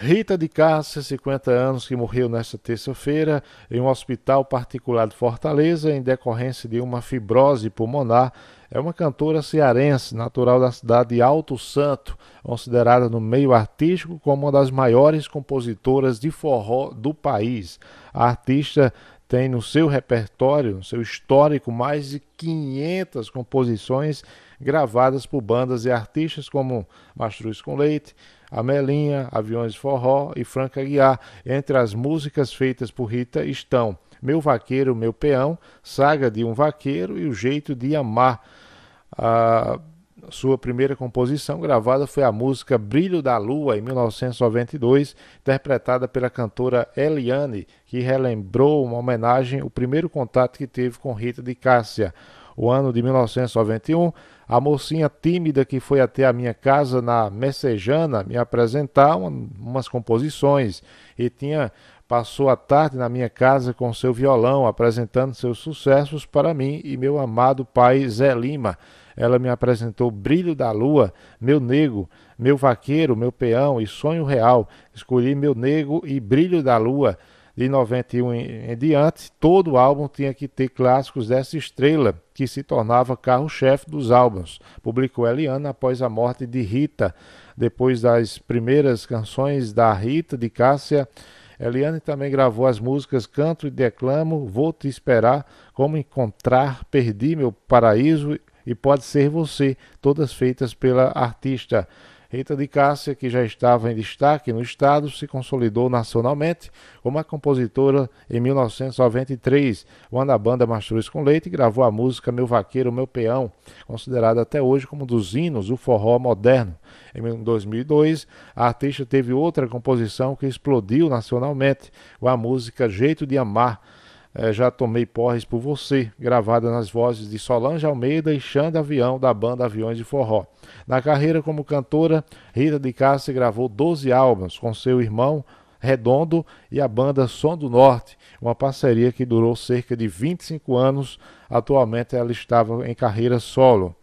Rita de Cássia, 50 anos, que morreu nesta terça-feira em um hospital particular de Fortaleza em decorrência de uma fibrose pulmonar é uma cantora cearense, natural da cidade de Alto Santo, considerada no meio artístico como uma das maiores compositoras de forró do país. A artista tem no seu repertório, no seu histórico, mais de 500 composições gravadas por bandas e artistas como Mastruz com Leite, Amelinha, Aviões Forró e Franca Guiar. Entre as músicas feitas por Rita estão meu Vaqueiro, Meu Peão, Saga de um Vaqueiro e O Jeito de Amar. A sua primeira composição gravada foi a música Brilho da Lua, em 1992, interpretada pela cantora Eliane, que relembrou uma homenagem o primeiro contato que teve com Rita de Cássia. O ano de 1991, a mocinha tímida que foi até a minha casa na Messejana me apresentar umas composições e tinha passou a tarde na minha casa com seu violão, apresentando seus sucessos para mim e meu amado pai Zé Lima. Ela me apresentou Brilho da Lua, Meu Nego, Meu Vaqueiro, Meu Peão e Sonho Real. Escolhi Meu Nego e Brilho da Lua. De 91 em diante, todo álbum tinha que ter clássicos dessa estrela, que se tornava carro-chefe dos álbuns. Publicou Eliana após a morte de Rita. Depois das primeiras canções da Rita de Cássia, Eliane também gravou as músicas Canto e Declamo, Vou Te Esperar, Como Encontrar, Perdi Meu Paraíso e Pode Ser Você, todas feitas pela artista. Rita de Cássia, que já estava em destaque no Estado, se consolidou nacionalmente como a compositora em 1993, quando a banda Mastruz com Leite gravou a música Meu Vaqueiro, Meu Peão, considerada até hoje como um dos hinos do forró moderno. Em 2002, a artista teve outra composição que explodiu nacionalmente, a música Jeito de Amar, é, Já Tomei Porres por Você, gravada nas vozes de Solange Almeida e Xanda Avião, da banda Aviões de Forró. Na carreira como cantora, Rita de Cássia gravou 12 álbuns com seu irmão Redondo e a banda Som do Norte, uma parceria que durou cerca de 25 anos. Atualmente ela estava em carreira solo.